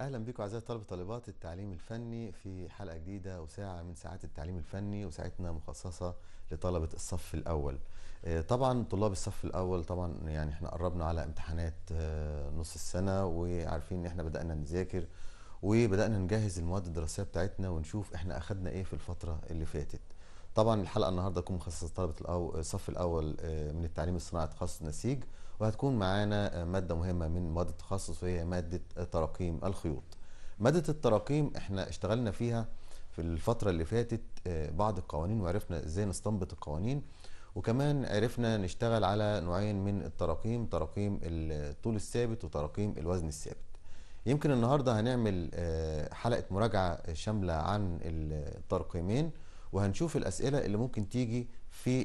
اهلا بكم اعزائي طلبه طالبات التعليم الفني في حلقه جديده وساعه من ساعات التعليم الفني وساعتنا مخصصه لطلبه الصف الاول آه، طبعا طلاب الصف الاول طبعا يعني احنا قربنا على امتحانات آه، نص السنه وعارفين ان احنا بدانا نذاكر وبدانا نجهز المواد الدراسيه بتاعتنا ونشوف احنا اخدنا ايه في الفتره اللي فاتت طبعا الحلقه النهارده تكون مخصصه لطلبه الصف الاول آه، من التعليم الصناعي تخصص نسيج وهتكون معانا آه، ماده مهمه من مواد التخصص وهي ماده تراقيم الخيوط ماده التراقيم احنا اشتغلنا فيها في الفتره اللي فاتت آه، بعض القوانين وعرفنا ازاي نستنبط القوانين وكمان عرفنا نشتغل على نوعين من التراقيم تراقيم الطول الثابت وتراقيم الوزن الثابت يمكن النهارده هنعمل حلقه مراجعه شامله عن الترقيمين وهنشوف الاسئله اللي ممكن تيجي في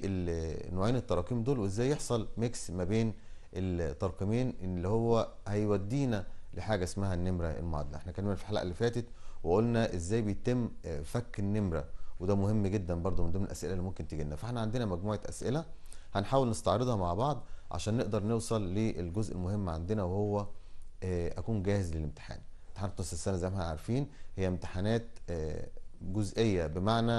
نوعين التراكيم دول وازاي يحصل ميكس ما بين الترقيمين اللي هو هيودينا لحاجه اسمها النمره المعادله احنا كنا في الحلقه اللي فاتت وقلنا ازاي بيتم آه، فك النمره وده مهم جدا برضو من ضمن الاسئله اللي ممكن تيجي لنا فاحنا عندنا مجموعه اسئله هنحاول نستعرضها مع بعض عشان نقدر نوصل للجزء المهم عندنا وهو آه، اكون جاهز للامتحان امتحانات نص السنه زي ما احنا عارفين هي امتحانات آه، جزئيه بمعنى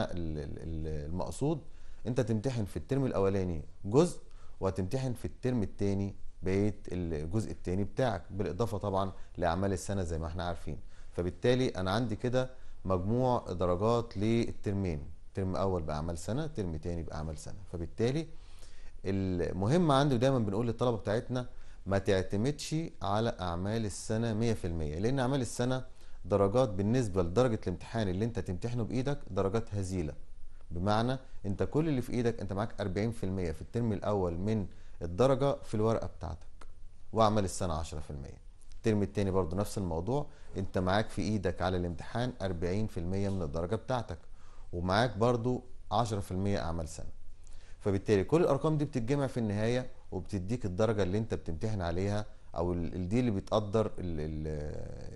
المقصود انت تمتحن في الترم الاولاني جزء وهتمتحن في الترم الثاني بقيه الجزء الثاني بتاعك بالاضافه طبعا لاعمال السنه زي ما احنا عارفين فبالتالي انا عندي كده مجموع درجات للترمين ترم اول باعمال سنه ترم ثاني باعمال سنه فبالتالي المهم عندي ودايما بنقول للطلبه بتاعتنا ما تعتمدش على اعمال السنه 100% لان اعمال السنه درجات بالنسبة لدرجة الامتحان اللي انت تمتحنه بإيدك درجات هزيلة بمعنى انت كل اللي في إيدك انت معاك 40% في الترم الأول من الدرجة في الورقة بتاعتك وأعمل السنة 10% الترم الثاني برضو نفس الموضوع انت معاك في إيدك على الامتحان 40% من الدرجة بتاعتك ومعاك برضو 10% أعمال سنة فبالتالي كل الأرقام دي بتتجمع في النهاية وبتديك الدرجة اللي انت بتمتحن عليها او الديل اللي بيتقدر ال ال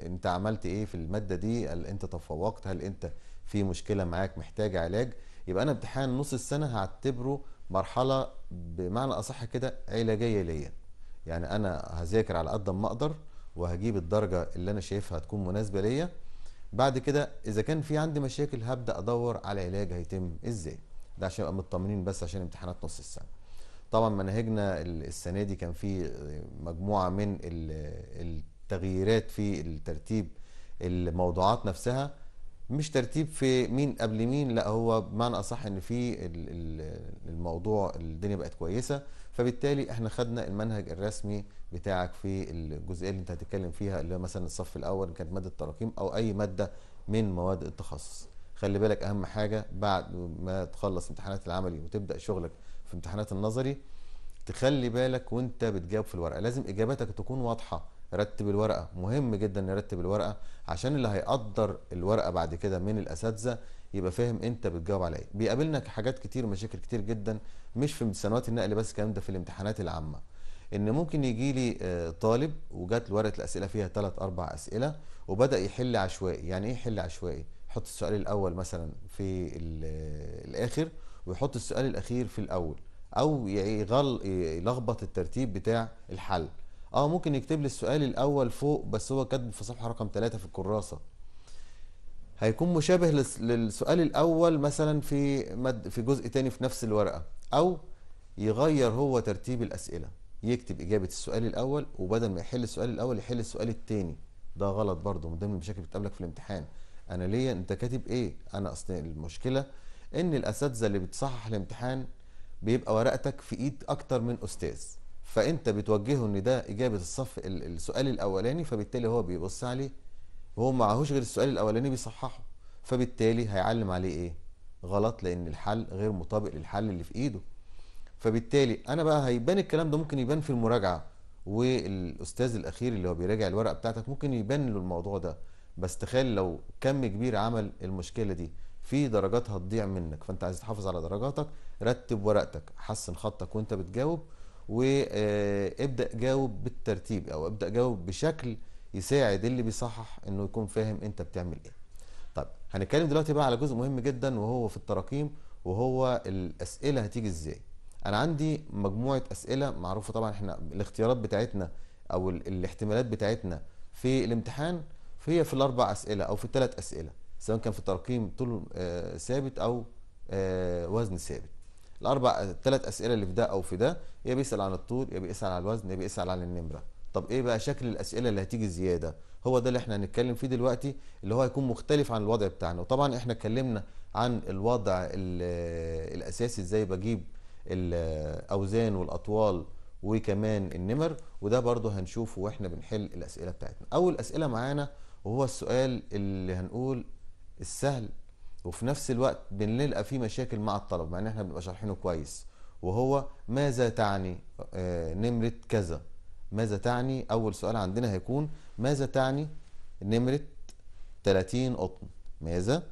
انت عملت ايه في الماده دي هل انت تفوقت هل انت في مشكله معاك محتاج علاج يبقى انا امتحان نص السنه هعتبره مرحله بمعنى اصح كده علاجيه ليا يعني انا هذاكر على قد ما اقدر وهجيب الدرجه اللي انا شايفها هتكون مناسبه ليا بعد كده اذا كان في عندي مشاكل هبدا ادور على علاج هيتم ازاي ده عشان ابقى مطمنين بس عشان امتحانات نص السنه طبعا منهجنا السنه دي كان فيه مجموعه من التغييرات في الترتيب الموضوعات نفسها مش ترتيب في مين قبل مين لا هو بمعنى اصح ان في الموضوع الدنيا بقت كويسه فبالتالي احنا خدنا المنهج الرسمي بتاعك في الجزئيه اللي انت هتتكلم فيها اللي هو مثلا الصف الاول كانت ماده التراكيم او اي ماده من مواد التخصص خلي بالك اهم حاجه بعد ما تخلص امتحانات العملي وتبدا شغلك في امتحانات النظري تخلي بالك وانت بتجاوب في الورقه لازم اجاباتك تكون واضحه رتب الورقه مهم جدا نرتب الورقه عشان اللي هيقدر الورقه بعد كده من الاساتذه يبقى فاهم انت بتجاوب على ايه بيقابلنا حاجات كتير مشاكل كتير جدا مش في سنوات النقل بس الكلام ده في الامتحانات العامه ان ممكن يجي لي آه، طالب وجات ورقه الاسئله فيها ثلاث اربع اسئله وبدا يحل عشوائي يعني ايه يحل عشوائي يحط السؤال الاول مثلا في آه، الاخر ويحط السؤال الاخير في الاول او يغل يلخبط الترتيب بتاع الحل اه ممكن يكتب لي السؤال الاول فوق بس هو كاتبه في صفحه رقم 3 في الكراسه هيكون مشابه للسؤال الاول مثلا في مد في جزء تاني في نفس الورقه او يغير هو ترتيب الاسئله يكتب اجابه السؤال الاول وبدل ما يحل السؤال الاول يحل السؤال التاني ده غلط برضه من ضمن المشاكل اللي بتقابلك في الامتحان انا ليا انت كاتب ايه انا اصل المشكله ان الاساتذه اللي بتصحح الامتحان بيبقى ورقتك في ايد اكتر من استاذ فانت بتوجهه ان ده اجابه الصف السؤال الاولاني فبالتالي هو بيبص عليه وهو معهوش غير السؤال الاولاني بيصححه فبالتالي هيعلم عليه ايه غلط لان الحل غير مطابق للحل اللي في ايده فبالتالي انا بقى هيبان الكلام ده ممكن يبان في المراجعه والاستاذ الاخير اللي هو بيراجع الورقه بتاعتك ممكن يبان له الموضوع ده بس تخيل لو كم كبير عمل المشكله دي في درجات هتضيع منك فانت عايز تحافظ على درجاتك رتب ورقتك حسن خطك وانت بتجاوب وابدا آه، جاوب بالترتيب او ابدا جاوب بشكل يساعد اللي بيصحح انه يكون فاهم انت بتعمل ايه طيب هنتكلم دلوقتي بقى على جزء مهم جدا وهو في التراكيم وهو الاسئله هتيجي ازاي انا عندي مجموعه اسئله معروفه طبعا احنا الاختيارات بتاعتنا او الاحتمالات بتاعتنا في الامتحان فهي في الاربع اسئله او في الثلاث اسئله سواء كان في ترقيم طول آه، ثابت او آه، وزن ثابت الاربع الثلاث اسئله اللي في ده او في ده يا بيسال عن الطول يا بيسال عن الوزن يا بيسال عن النمره طب ايه بقى شكل الاسئله اللي هتيجي زياده هو ده اللي احنا هنتكلم فيه دلوقتي اللي هو هيكون مختلف عن الوضع بتاعنا وطبعا احنا اتكلمنا عن الوضع آه، الاساسي ازاي بجيب الاوزان والاطوال وكمان النمر وده برضو هنشوفه واحنا بنحل الاسئله بتاعتنا اول اسئله معانا وهو السؤال اللي هنقول السهل وفي نفس الوقت بنلقى فيه مشاكل مع الطلب مع ان احنا بنبقى شارحينه كويس وهو ماذا تعني آه، نمرة كذا ماذا تعني اول سؤال عندنا هيكون ماذا تعني نمرة 30 قطن ماذا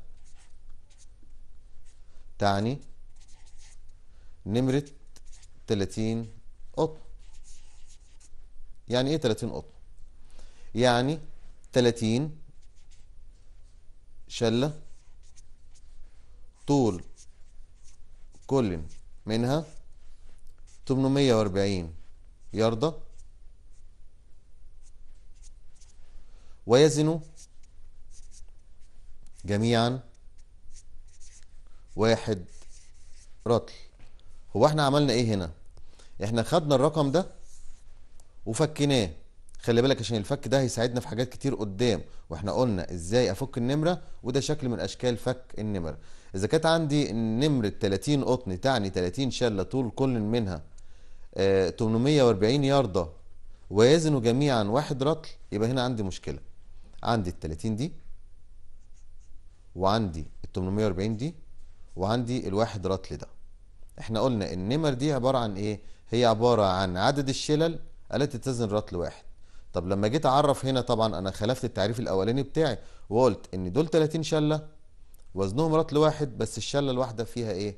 تعني نمرة 30 قطن يعني ايه 30 قطن يعني 30 شلة طول كل منها 840 ياردة ويزن جميعا واحد رطل هو احنا عملنا ايه هنا احنا خدنا الرقم ده وفكناه خلي بالك عشان الفك ده هيساعدنا في حاجات كتير قدام واحنا قلنا ازاي افك النمره وده شكل من اشكال فك النمر اذا كانت عندي نمره 30 قطن تعني 30 شله طول كل منها 840 آه، ياردة ويزنوا جميعا واحد رطل يبقى هنا عندي مشكله عندي ال 30 دي وعندي ال 840 دي وعندي الواحد رطل ده احنا قلنا النمر دي عباره عن ايه هي عباره عن عدد الشلل التي تزن رطل واحد طب لما جيت اعرف هنا طبعا انا خلفت التعريف الاولاني بتاعي وقلت ان دول 30 شله وزنهم رطل واحد بس الشله الواحده فيها ايه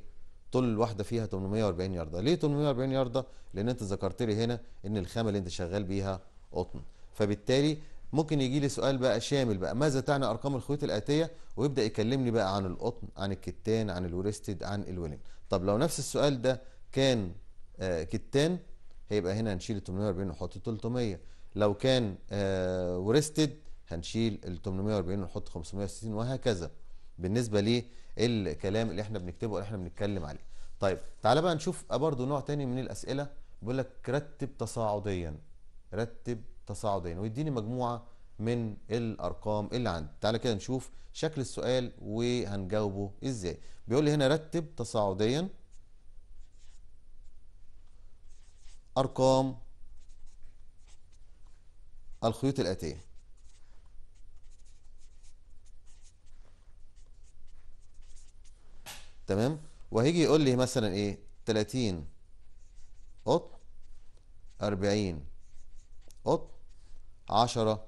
طول الواحده فيها 840 يارده ليه 840 يارده لان انت ذكرت لي هنا ان الخامه اللي انت شغال بيها قطن فبالتالي ممكن يجي لي سؤال بقى شامل بقى ماذا تعني ارقام الخيوط الاتيه ويبدا يكلمني بقى عن القطن عن الكتان عن الورستد، عن الولين طب لو نفس السؤال ده كان آه، كتان هيبقى هنا هنشيل 840 ونحط 300 لو كان ورستد آه، هنشيل ال 840 ونحط 560 وهكذا بالنسبه للكلام اللي احنا بنكتبه اللي احنا بنتكلم عليه طيب تعالى بقى نشوف برضو نوع تاني من الاسئله بيقول لك رتب تصاعديا رتب تصاعديا ويديني مجموعه من الارقام اللي عندي تعالى كده نشوف شكل السؤال وهنجاوبه ازاي بيقول لي هنا رتب تصاعديا ارقام الخيوط الآتية تمام وهيجي يقول لي مثلا ايه 30 قط 40 قط 10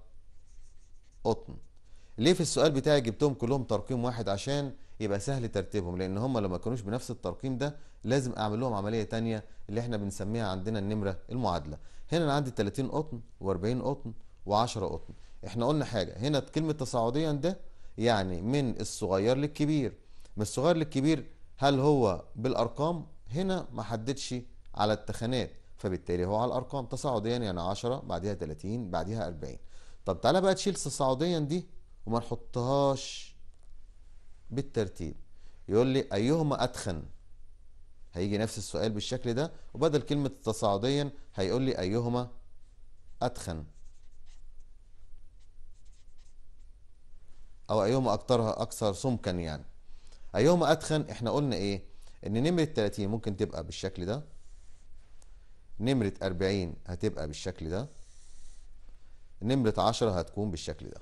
قطن ليه في السؤال بتاعي جبتهم كلهم ترقيم واحد عشان يبقى سهل ترتيبهم لان هم لو ما كانوش بنفس الترقيم ده لازم اعمل لهم عمليه ثانيه اللي احنا بنسميها عندنا النمره المعادله هنا انا عندي 30 قطن و40 قطن و10 قطن احنا قلنا حاجه هنا كلمه تصاعديا ده يعني من الصغير للكبير من الصغير للكبير هل هو بالارقام هنا ما حددش على التخانات فبالتالي هو على الارقام تصاعديا يعني 10 بعدها 30 بعدها 40 طب تعالى بقى تشيل تصاعديا دي وما نحطهاش بالترتيب يقول لي أيهما أتخن هيجي نفس السؤال بالشكل ده وبدل كلمة تصاعديا هيقول لي أيهما أتخن أو أيهما أكثرها أكثر سمكا يعني أيهما أتخن إحنا قلنا إيه إن نمرة 30 ممكن تبقى بالشكل ده نمرة 40 هتبقى بالشكل ده نمرة 10 هتكون بالشكل ده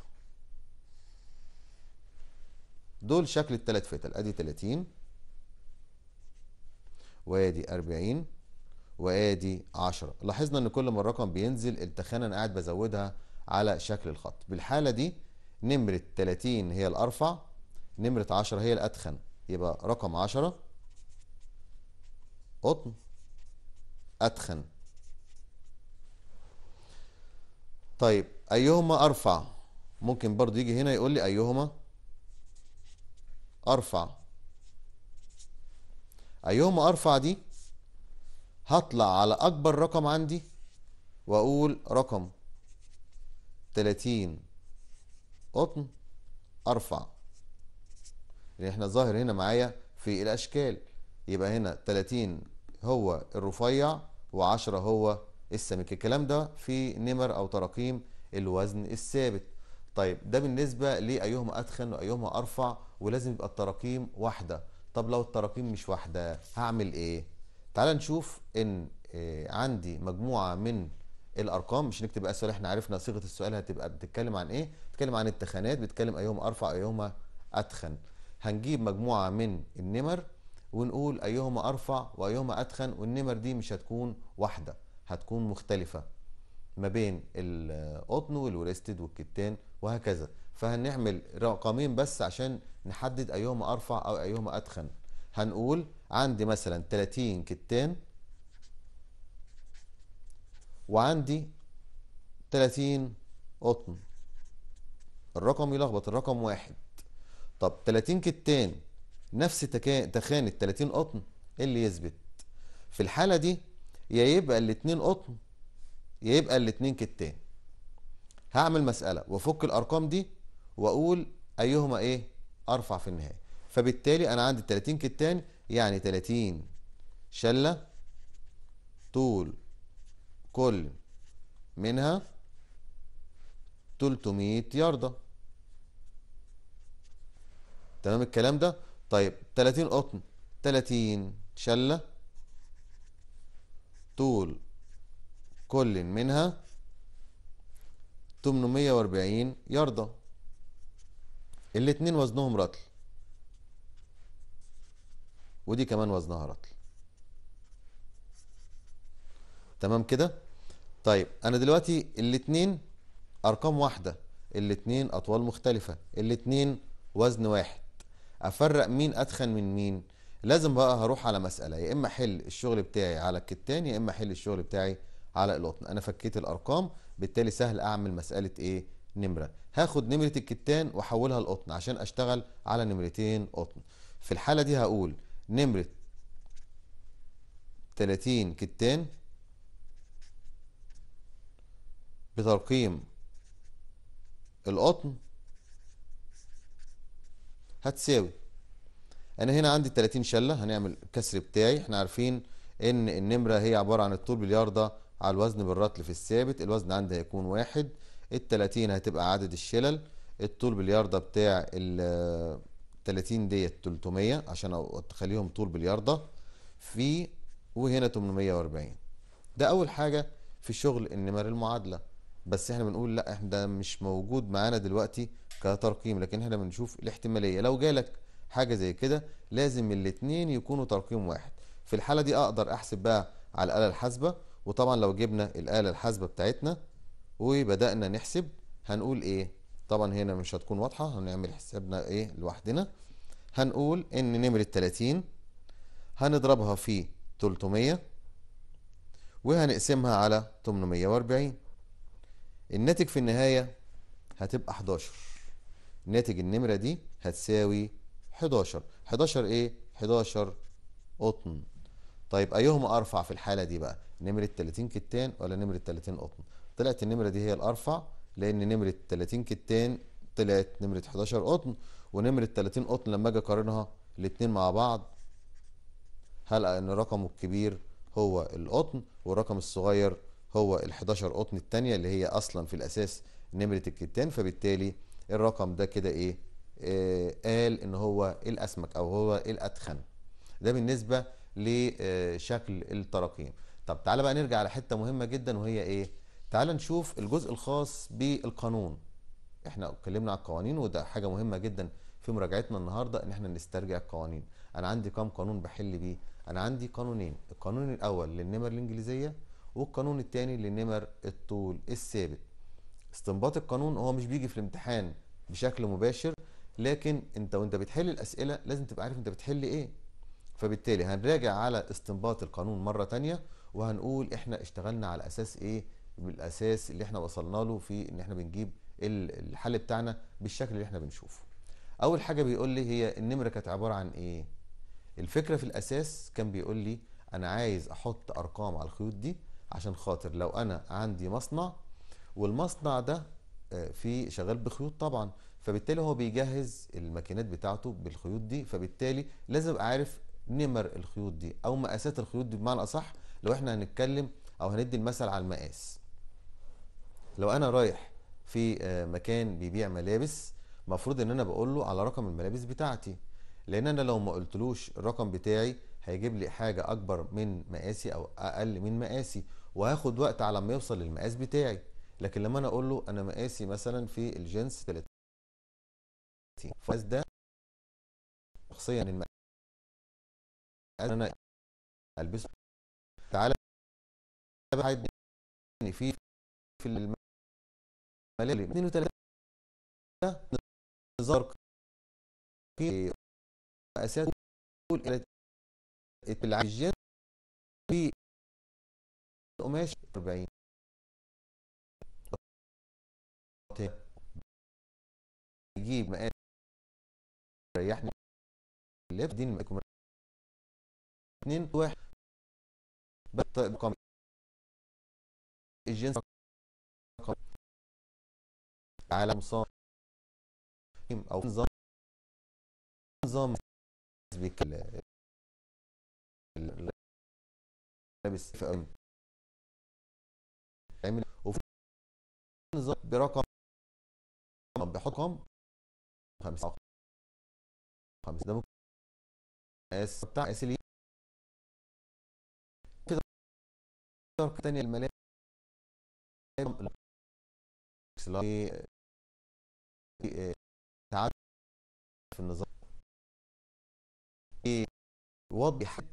دول شكل الثلاث فتل ادي 30 وادي 40 وادي 10 لاحظنا ان كل ما الرقم بينزل التخانه انا قاعد بزودها على شكل الخط بالحاله دي نمره 30 هي الارفع نمره 10 هي الاتخن يبقى رقم 10 قطن اتخن طيب ايهما ارفع ممكن برضو يجي هنا يقول لي ايهما أرفع أيهما أرفع دي هطلع على أكبر رقم عندي وأقول رقم 30 قطن أرفع اللي يعني احنا ظاهر هنا معايا في الأشكال يبقى هنا 30 هو الرفيع و10 هو السمك الكلام ده في نمر أو تراقيم الوزن الثابت طيب ده بالنسبة لأيهما أدخن وأيهما أرفع ولازم يبقى التراكيم واحدة طب لو التراكيم مش واحدة هعمل إيه؟ تعال نشوف إن آه، عندي مجموعة من الارقام مش نكتب بقى السؤال احنا عرفنا صيغه السؤال هتبقى بتتكلم عن ايه بتتكلم عن التخانات بتتكلم ايهما ارفع ايهما اتخن هنجيب مجموعه من النمر ونقول ايهما ارفع وايهما اتخن والنمر دي مش هتكون واحده هتكون مختلفه ما بين القطن والورستد والكتان وهكذا فهنعمل رقمين بس عشان نحدد أيهما أرفع أو أيهما أتخن هنقول عندي مثلا 30 كتان وعندي 30 قطن الرقم يلخبط الرقم واحد طب 30 كتان نفس تخانة 30 قطن إيه اللي يثبت في الحالة دي يا يبقى الاتنين قطن يا يبقى الاتنين كتان هعمل مسألة وافك الأرقام دي وأقول أيهما إيه أرفع في النهاية فبالتالي أنا عندي 30 كتان يعني 30 شلة طول كل منها 300 ياردة تمام الكلام ده طيب 30 قطن 30 شلة طول كل منها 840 ياردة الاتنين وزنهم رطل ودي كمان وزنها رطل تمام كده طيب انا دلوقتي الاتنين ارقام واحدة الاتنين اطوال مختلفة الاتنين وزن واحد افرق مين اتخن من مين لازم بقى هروح على مسألة يا اما احل الشغل بتاعي على الكتان يا اما احل الشغل بتاعي على القطن انا فكيت الارقام بالتالي سهل اعمل مساله ايه نمره هاخد نمره الكتان واحولها لقطن عشان اشتغل على نمرتين قطن في الحاله دي هقول نمره 30 كتان بترقيم القطن هتساوي انا هنا عندي 30 شله هنعمل الكسر بتاعي احنا عارفين ان النمره هي عباره عن الطول باليارده على الوزن بالرطل في الثابت الوزن عندي هيكون واحد التلاتين هتبقى عدد الشلل الطول بالياردة بتاع ال 30 ديت 300 عشان تخليهم طول بالياردة في وهنا 840 ده اول حاجة في شغل النمر المعادلة بس احنا بنقول لا احنا ده مش موجود معانا دلوقتي كترقيم لكن احنا بنشوف الاحتمالية لو جالك حاجة زي كده لازم الاتنين يكونوا ترقيم واحد في الحالة دي اقدر احسب بقى على الآلة الحاسبة وطبعا لو جبنا الآلة الحاسبة بتاعتنا وبدأنا نحسب هنقول إيه طبعا هنا مش هتكون واضحة هنعمل حسابنا إيه لوحدنا هنقول إن نمرة 30 هنضربها في 300 وهنقسمها على 840 الناتج في النهاية هتبقى 11 ناتج النمرة دي هتساوي 11 11 ايه 11 قطن طيب ايهما ارفع في الحاله دي بقى نمره 30 كتان ولا نمره 30 قطن طلعت النمره دي هي الارفع لان نمره 30 كتان طلعت نمره 11 قطن ونمره 30 قطن لما اجي اقارنها الاثنين مع بعض هلقى ان رقمه الكبير هو القطن والرقم الصغير هو ال 11 قطن الثانيه اللي هي اصلا في الاساس نمره الكتان فبالتالي الرقم ده كده ايه آه قال ان هو الاسمك او هو الاتخن ده بالنسبه لشكل التراكيم طب تعالى بقى نرجع لحته مهمه جدا وهي ايه تعالى نشوف الجزء الخاص بالقانون احنا اتكلمنا على القوانين وده حاجه مهمه جدا في مراجعتنا النهارده ان احنا نسترجع القوانين انا عندي كام قانون بحل بيه انا عندي قانونين القانون الاول للنمر الانجليزيه والقانون الثاني للنمر الطول الثابت استنباط القانون هو مش بيجي في الامتحان بشكل مباشر لكن انت وانت بتحل الاسئله لازم تبقى عارف انت بتحل ايه فبالتالي هنراجع على استنباط القانون مرة تانية وهنقول احنا اشتغلنا على اساس ايه بالاساس اللي احنا وصلنا له في ان احنا بنجيب الحل بتاعنا بالشكل اللي احنا بنشوفه اول حاجة بيقول لي هي النمرة كانت عبارة عن ايه الفكرة في الاساس كان بيقول لي انا عايز احط ارقام على الخيوط دي عشان خاطر لو انا عندي مصنع والمصنع ده آه، في شغال بخيوط طبعا فبالتالي هو بيجهز الماكينات بتاعته بالخيوط دي فبالتالي لازم ابقى عارف نمر الخيوط دي او مقاسات الخيوط دي بمعنى اصح لو احنا هنتكلم او هندي المثل على المقاس لو انا رايح في آه، مكان بيبيع ملابس المفروض ان انا بقول له على رقم الملابس بتاعتي لان انا لو ما قلتلوش الرقم بتاعي هيجيب لي حاجه اكبر من مقاسي او اقل من مقاسي وهاخد وقت على ما يوصل للمقاس بتاعي لكن لما انا اقول له انا مقاسي مثلا في الجنس 30 فاز ده شخصيا المقاس انا البسه تعالى بقى يعني في في الملالي 32 نظر في اساس الى العجات في قماش 40 يجيب مقاس يريحني اللف دي يكون اثنين واحد بطء بقم الجنس رقم على مصان او نظام نظام بك لابس في ام عمل نظام برقم بحكم خمسة خمسة ده ممكن اس بتاع اس ليه الشرق الثانية الملاك تعدد في النظام وضع حد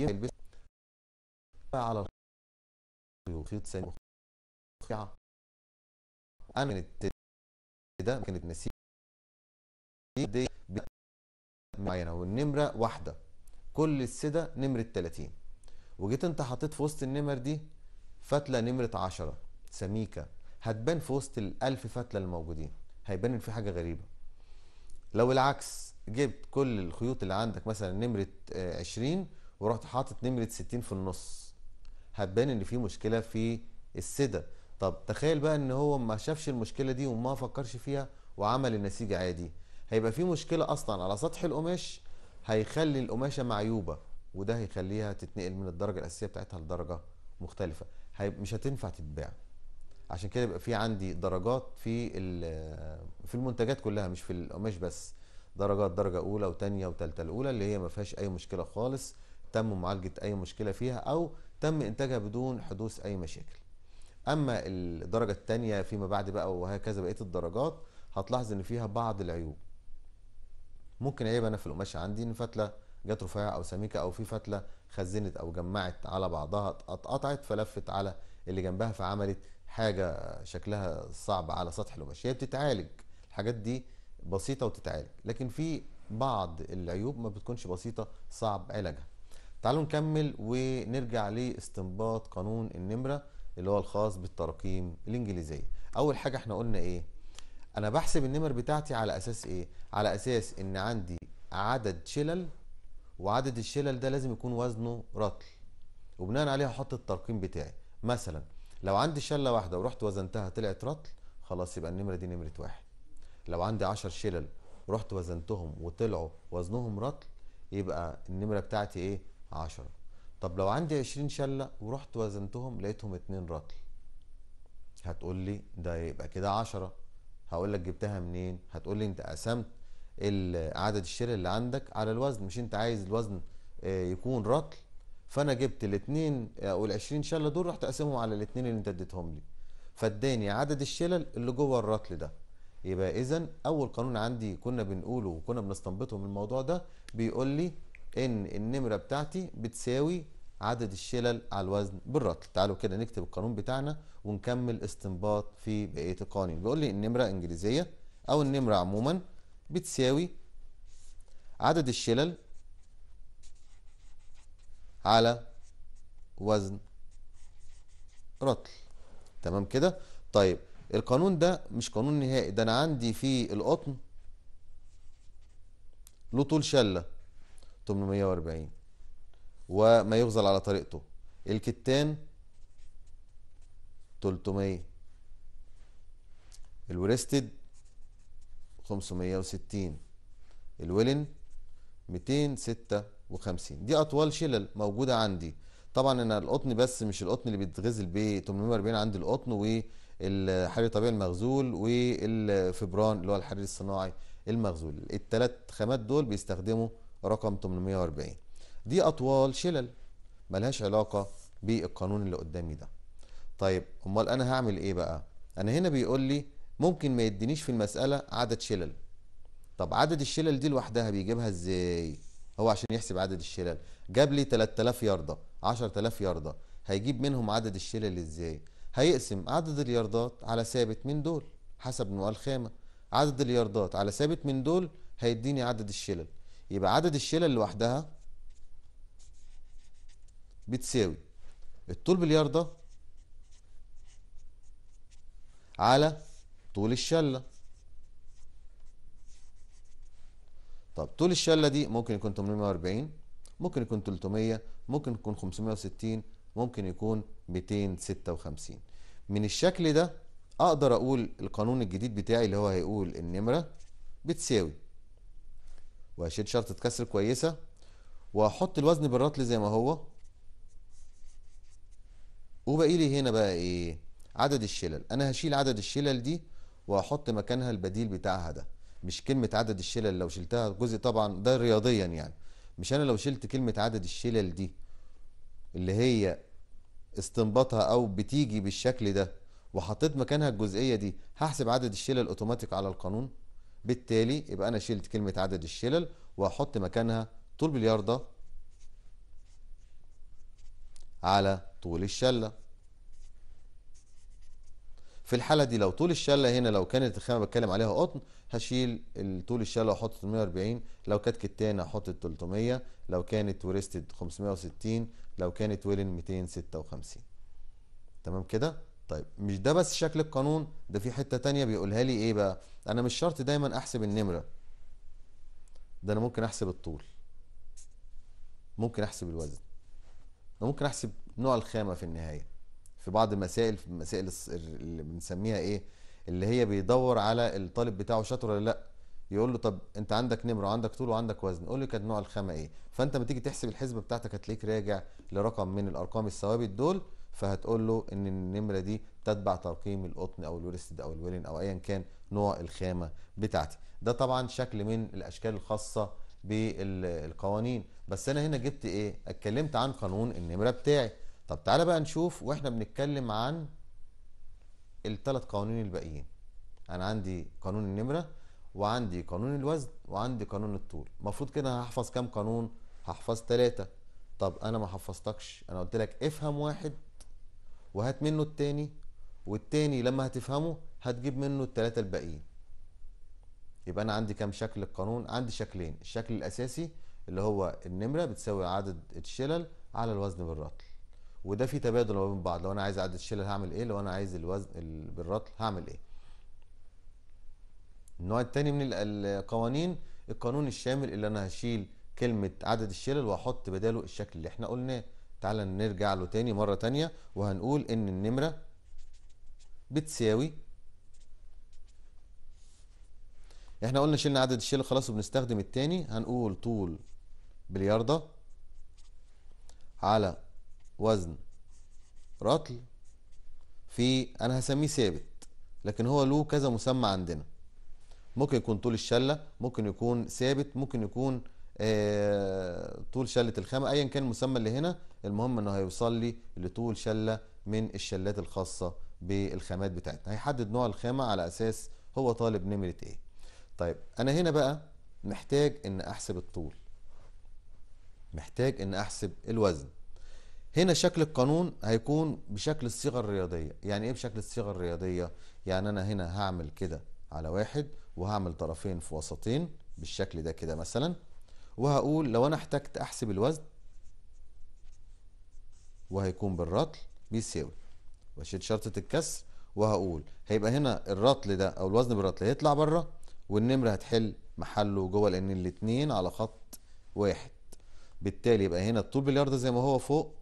يلبس على الخيوط ثاني مخيعة انا كانت ده كانت نسيج دي معينة والنمرة واحدة كل السده نمره 30 وجيت انت حطيت في وسط النمر دي فتله نمره 10 سميكه هتبان في وسط ال1000 فتله الموجودين هيبان ان في حاجه غريبه لو العكس جبت كل الخيوط اللي عندك مثلا نمره 20 آه، ورحت حاطط نمره 60 في النص هتبان ان في مشكله في السده طب تخيل بقى ان هو ما شافش المشكله دي وما فكرش فيها وعمل النسيج عادي هيبقى في مشكله اصلا على سطح القماش هيخلي القماشه معيوبه وده هيخليها تتنقل من الدرجه الاساسيه بتاعتها لدرجه مختلفه هي مش هتنفع تتباع عشان كده يبقى في عندي درجات في في المنتجات كلها مش في القماش بس درجات درجه اولى وثانيه وثالثه الاولى اللي هي ما فيهاش اي مشكله خالص تم معالجه اي مشكله فيها او تم انتاجها بدون حدوث اي مشاكل اما الدرجه الثانيه فيما بعد بقى وهكذا بقيه الدرجات هتلاحظ ان فيها بعض العيوب ممكن عيب انا في القماشه عندي ان فتله جت رفيعه او سميكه او في فتله خزنت او جمعت على بعضها اتقطعت فلفت على اللي جنبها فعملت حاجه شكلها صعب على سطح القماشه هي بتتعالج الحاجات دي بسيطه وتتعالج لكن في بعض العيوب ما بتكونش بسيطه صعب علاجها تعالوا نكمل ونرجع لاستنباط قانون النمره اللي هو الخاص بالتراكيم الانجليزيه اول حاجه احنا قلنا ايه انا بحسب النمر بتاعتي على اساس ايه على اساس ان عندي عدد شلل وعدد الشلل ده لازم يكون وزنه رطل وبناء عليه هحط الترقيم بتاعي مثلا لو عندي شله واحده ورحت وزنتها طلعت رطل خلاص يبقى النمره دي نمره واحد لو عندي عشر شلل رحت وزنتهم وطلعوا وزنهم رطل يبقى النمره بتاعتي ايه عشرة طب لو عندي عشرين شله ورحت وزنتهم لقيتهم اتنين رطل هتقول لي ده يبقى كده عشره هقول لك جبتها منين هتقول لي انت قسمت عدد الشير اللي عندك على الوزن مش انت عايز الوزن آه، يكون رطل فانا جبت الاثنين او آه، ال 20 شله دول رحت اقسمهم على الاثنين اللي انت اديتهم لي فاداني عدد الشلل اللي جوه الرطل ده يبقى اذا اول قانون عندي كنا بنقوله وكنا بنستنبطه من الموضوع ده بيقول لي ان النمره بتاعتي بتساوي عدد الشلل على الوزن بالرطل تعالوا كده نكتب القانون بتاعنا ونكمل استنباط في بقيه القوانين بيقول لي النمره انجليزيه او النمره عموما بتساوي عدد الشلل على وزن رطل تمام كده طيب القانون ده مش قانون نهائي ده انا عندي في القطن له طول شله 840 وما يغزل على طريقته الكتان 300 الورستد 560 الولن 256 دي اطوال شلل موجوده عندي طبعا انا القطن بس مش القطن اللي بيتغزل ب 840 عندي القطن والحرير الطبيعي المغزول والفبران اللي هو الحرير الصناعي المغزول الثلاث خامات دول بيستخدموا رقم 840 دي أطوال شلل ملهاش علاقة بالقانون اللي قدامي ده طيب امال انا هعمل ايه بقى انا هنا بيقول لي ممكن ما يدينيش في المساله عدد شلل طب عدد الشلل دي لوحدها بيجيبها ازاي هو عشان يحسب عدد الشلل جاب لي 3000 يارده 10000 يارده هيجيب منهم عدد الشلل ازاي هيقسم عدد الياردات على ثابت من دول حسب نوع الخامه عدد الياردات على ثابت من دول هيديني عدد الشلل يبقى عدد الشلل لوحدها بتساوي الطول بالياردة على طول الشله طب طول الشله دي ممكن يكون 840 ممكن يكون 300 ممكن يكون 560 ممكن يكون 256 من الشكل ده اقدر اقول القانون الجديد بتاعي اللي هو هيقول النمره بتساوي وهشيل شرطه كسر كويسه وهحط الوزن بالرطل زي ما هو وباقي لي هنا بقى ايه عدد الشلل انا هشيل عدد الشلل دي وهحط مكانها البديل بتاعها ده مش كلمه عدد الشلل لو شلتها جزء طبعا ده رياضيا يعني مش انا لو شلت كلمه عدد الشلل دي اللي هي استنباطها او بتيجي بالشكل ده وحطيت مكانها الجزئيه دي هحسب عدد الشلل اوتوماتيك على القانون بالتالي يبقى انا شلت كلمه عدد الشلل وهحط مكانها طول بالياردة على طول الشلة في الحالة دي لو طول الشلة هنا لو كانت الخامة بتكلم عليها قطن هشيل طول الشلة واحط 340 لو كانت كتانة احط 300 لو كانت وريستد 560 لو كانت ويلن 256 تمام كده طيب مش ده بس شكل القانون ده في حتة تانية بيقولها لي ايه بقى انا مش شرط دايما احسب النمرة ده انا ممكن احسب الطول ممكن احسب الوزن انا ممكن احسب نوع الخامه في النهايه في بعض المسائل في المسائل اللي بنسميها ايه اللي هي بيدور على الطالب بتاعه شاطر ولا لا يقول له طب انت عندك نمره وعندك طول وعندك وزن قول لي كان نوع الخامه ايه فانت لما تيجي تحسب الحسبه بتاعتك هتلاقيك راجع لرقم من الارقام الثوابت دول فهتقول له ان النمره دي تتبع ترقيم القطن او الورستد او الولن او ايا كان نوع الخامه بتاعتي ده طبعا شكل من الاشكال الخاصه بالقوانين بس انا هنا جبت ايه اتكلمت عن قانون النمره بتاعي طب تعالى بقى نشوف واحنا بنتكلم عن الثلاث قوانين الباقيين انا عندي قانون النمره وعندي قانون الوزن وعندي قانون الطول المفروض كده هحفظ كام قانون هحفظ ثلاثة طب انا ما حفظتكش انا قلت لك افهم واحد وهات منه التاني والتاني لما هتفهمه هتجيب منه التلاتة الباقيين يبقى انا عندي كام شكل القانون عندي شكلين الشكل الاساسي اللي هو النمره بتساوي عدد الشلل على الوزن بالرطل وده في تبادل ما بين بعض لو انا عايز عدد الشلل هعمل ايه لو انا عايز الوزن بالرطل هعمل ايه النوع التاني من القوانين القانون الشامل اللي انا هشيل كلمة عدد الشلل واحط بداله الشكل اللي احنا قلناه تعالى نرجع له تاني مرة تانية وهنقول ان النمرة بتساوي احنا قلنا شلنا عدد الشيل خلاص وبنستخدم التاني هنقول طول بلياردة على وزن رطل في انا هسميه ثابت لكن هو له كذا مسمى عندنا ممكن يكون طول الشلة ممكن يكون ثابت ممكن يكون آه طول شلة الخامة ايا كان المسمى اللي هنا المهم انه هيوصل لي لطول شلة من الشلات الخاصة بالخامات بتاعتنا هيحدد نوع الخامة على اساس هو طالب نمرة ايه طيب انا هنا بقى محتاج ان احسب الطول محتاج ان احسب الوزن هنا شكل القانون هيكون بشكل الصيغه الرياضيه يعني ايه بشكل الصيغه الرياضيه يعني انا هنا هعمل كده على واحد وهعمل طرفين في وسطين بالشكل ده كده مثلا وهقول لو انا احتجت احسب الوزن وهيكون بالرطل بيساوي واشيل شرطه الكسر وهقول هيبقى هنا الرطل ده او الوزن بالرطل هيطلع بره والنمر هتحل محله جوه لأن الاتنين على خط واحد بالتالي يبقى هنا الطول بالياردة زي ما هو فوق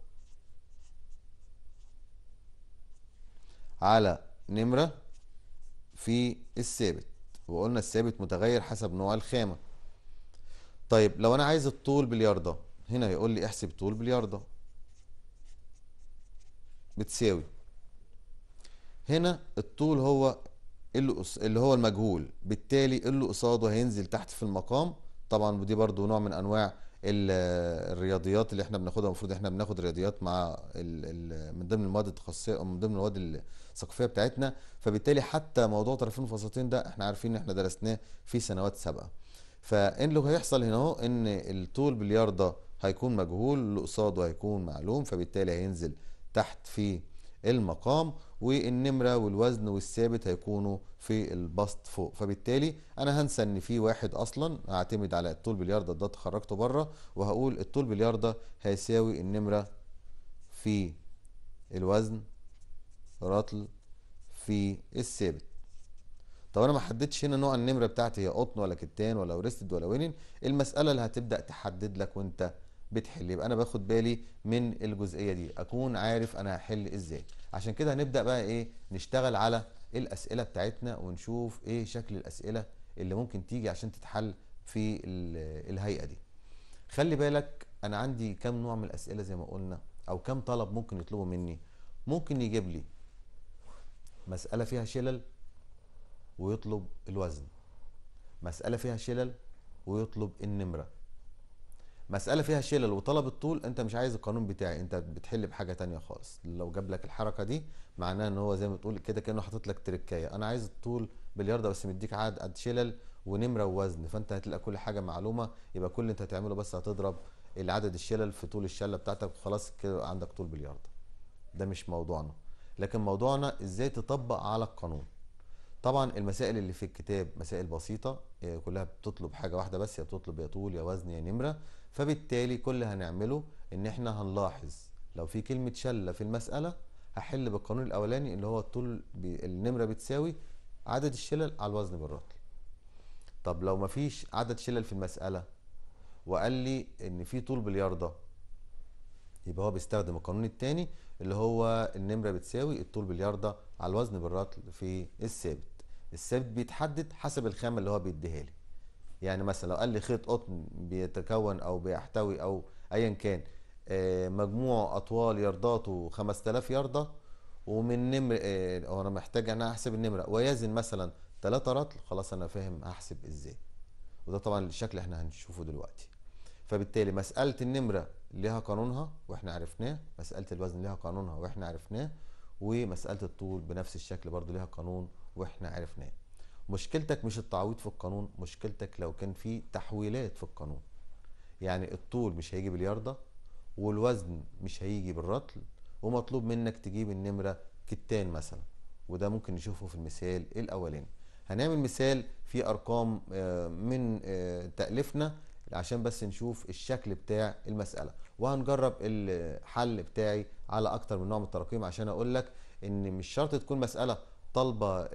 على نمرة في الثابت وقلنا الثابت متغير حسب نوع الخامة طيب لو أنا عايز الطول بالياردة هنا يقول لي احسب طول بالياردة بتساوي هنا الطول هو اللي هو المجهول بالتالي إيه اللي قصاده هينزل تحت في المقام طبعا ودي برضو نوع من انواع الرياضيات اللي احنا بناخدها المفروض احنا بناخد رياضيات مع الـ الـ من ضمن المواد التخصصيه او من ضمن المواد الثقافيه بتاعتنا فبالتالي حتى موضوع طرفين الفساتين ده احنا عارفين ان احنا درسناه في سنوات سابقه فان اللي هيحصل هنا اهو ان الطول بالياردة هيكون مجهول اللي قصاده هيكون معلوم فبالتالي هينزل تحت في المقام والنمرة والوزن والثابت هيكونوا في البسط فوق فبالتالي انا هنسى ان في واحد اصلا هعتمد على الطول بالياردة ده اتخرجته بره وهقول الطول بالياردة هيساوي النمرة في الوزن رطل في الثابت طب انا ما حددتش هنا نوع النمره بتاعتي هي قطن ولا كتان ولا ورستد ولا وينن المساله اللي هتبدا تحدد لك وانت بتحل يبقى انا باخد بالي من الجزئيه دي اكون عارف انا هحل ازاي عشان كده هنبدا بقى ايه نشتغل على الاسئله بتاعتنا ونشوف ايه شكل الاسئله اللي ممكن تيجي عشان تتحل في الهيئه دي خلي بالك انا عندي كام نوع من الاسئله زي ما قلنا او كام طلب ممكن يطلبوا مني ممكن يجيب لي مساله فيها شلل ويطلب الوزن مساله فيها شلل ويطلب النمره مساله فيها شلل وطلب الطول انت مش عايز القانون بتاعي انت بتحل بحاجه تانية خالص لو جاب لك الحركه دي معناه ان هو زي ما تقول كده كانه حاطط لك تركايه انا عايز الطول بلياردة بس مديك عدد قد شلل ونمره ووزن فانت هتلاقي كل حاجه معلومه يبقى كل اللي انت هتعمله بس هتضرب العدد الشلل في طول الشله بتاعتك وخلاص كده عندك طول بلياردة ده مش موضوعنا لكن موضوعنا ازاي تطبق على القانون طبعا المسائل اللي في الكتاب مسائل بسيطه كلها بتطلب حاجه واحده بس يا بتطلب يا طول يا وزن يا نمره فبالتالي كل اللي هنعمله ان احنا هنلاحظ لو في كلمة شلة في المسألة هحل بالقانون الاولاني اللي هو الطول النمرة بتساوي عدد الشلل على الوزن بالرطل طب لو مفيش عدد شلل في المسألة وقال لي ان في طول بالياردة يبقى هو بيستخدم القانون الثاني اللي هو النمرة بتساوي الطول بالياردة على الوزن بالرطل في الثابت الثابت بيتحدد حسب الخامة اللي هو بيديها لي يعني مثلا لو قال لي خيط قطن بيتكون او بيحتوي او ايا كان آه، مجموع اطوال يرداته 5000 يرده ومن نمر آه، هو انا محتاج ان احسب النمره ويزن مثلا 3 رطل خلاص انا فاهم هحسب ازاي وده طبعا الشكل احنا هنشوفه دلوقتي فبالتالي مساله النمره ليها قانونها واحنا عرفناه مساله الوزن ليها قانونها واحنا عرفناه ومساله الطول بنفس الشكل برضو ليها قانون واحنا عرفناه مشكلتك مش التعويض في القانون مشكلتك لو كان في تحويلات في القانون يعني الطول مش هيجي بالياردة والوزن مش هيجي بالرطل ومطلوب منك تجيب النمرة كتان مثلا وده ممكن نشوفه في المثال الاولاني هنعمل مثال في ارقام آه، من آه، تأليفنا عشان بس نشوف الشكل بتاع المسألة وهنجرب الحل بتاعي على اكتر من نوع من التراكيم عشان اقول لك ان مش شرط تكون مسألة طالبة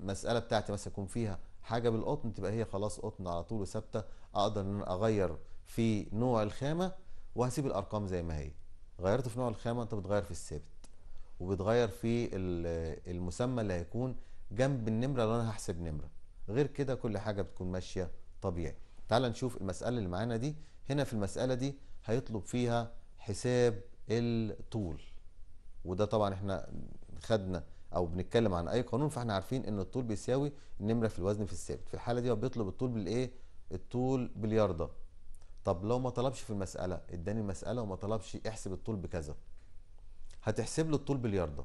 المساله بتاعتي مثلا يكون فيها حاجه بالقطن تبقى هي خلاص قطن على طول وثابته اقدر ان انا اغير في نوع الخامه وهسيب الارقام زي ما هي غيرت في نوع الخامه انت بتغير في الثابت وبتغير في المسمى اللي هيكون جنب النمره اللي انا هحسب نمره غير كده كل حاجه بتكون ماشيه طبيعي تعال نشوف المساله اللي معانا دي هنا في المساله دي هيطلب فيها حساب الطول وده طبعا احنا خدنا او بنتكلم عن اي قانون فاحنا عارفين ان الطول بيساوي النمره في الوزن في الثابت في الحاله دي هو بيطلب الطول بالايه الطول باليارده طب لو ما طلبش في المساله اداني المساله وما طلبش احسب الطول بكذا هتحسب له الطول باليارده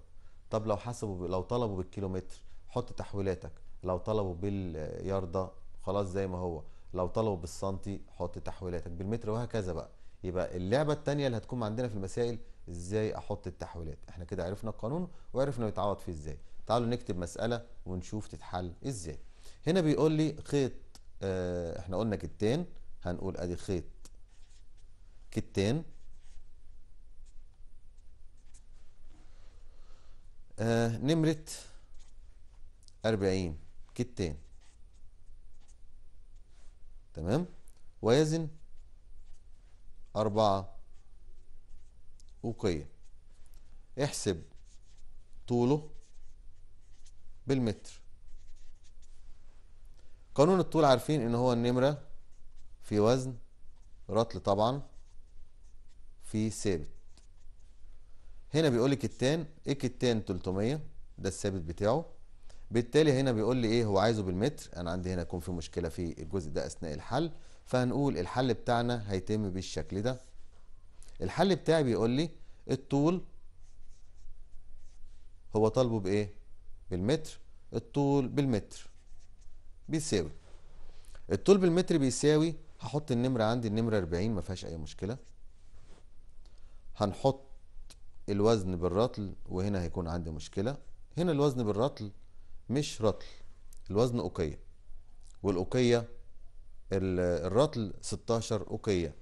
طب لو حسبوا لو طلبوا بالكيلومتر حط تحويلاتك لو طلبوا باليارده خلاص زي ما هو لو طلبوا بالسنتي حط تحويلاتك بالمتر وهكذا بقى يبقى اللعبه الثانيه اللي هتكون عندنا في المسائل ازاي احط التحويلات احنا كده عرفنا القانون وعرفنا بيتعوض فيه ازاي تعالوا نكتب مساله ونشوف تتحل ازاي هنا بيقول لي خيط اه احنا قلنا كتين هنقول ادي خيط كتين آه نمرة أربعين كتين تمام ويزن أربعة وقيم احسب طوله بالمتر قانون الطول عارفين ان هو النمرة في وزن رطل طبعا في ثابت هنا بيقول لي كتان ايه كتان 300 ده الثابت بتاعه بالتالي هنا بيقول لي ايه هو عايزه بالمتر انا عندي هنا يكون في مشكله في الجزء ده اثناء الحل فهنقول الحل بتاعنا هيتم بالشكل ده الحل بتاعي بيقول لي الطول هو طالبه بايه بالمتر الطول بالمتر بيساوي الطول بالمتر بيساوي هحط النمرة عندي النمرة 40 ما فيهاش أي مشكلة هنحط الوزن بالرطل وهنا هيكون عندي مشكلة هنا الوزن بالرطل مش رطل الوزن أوكية والأوكية الرطل 16 أوقية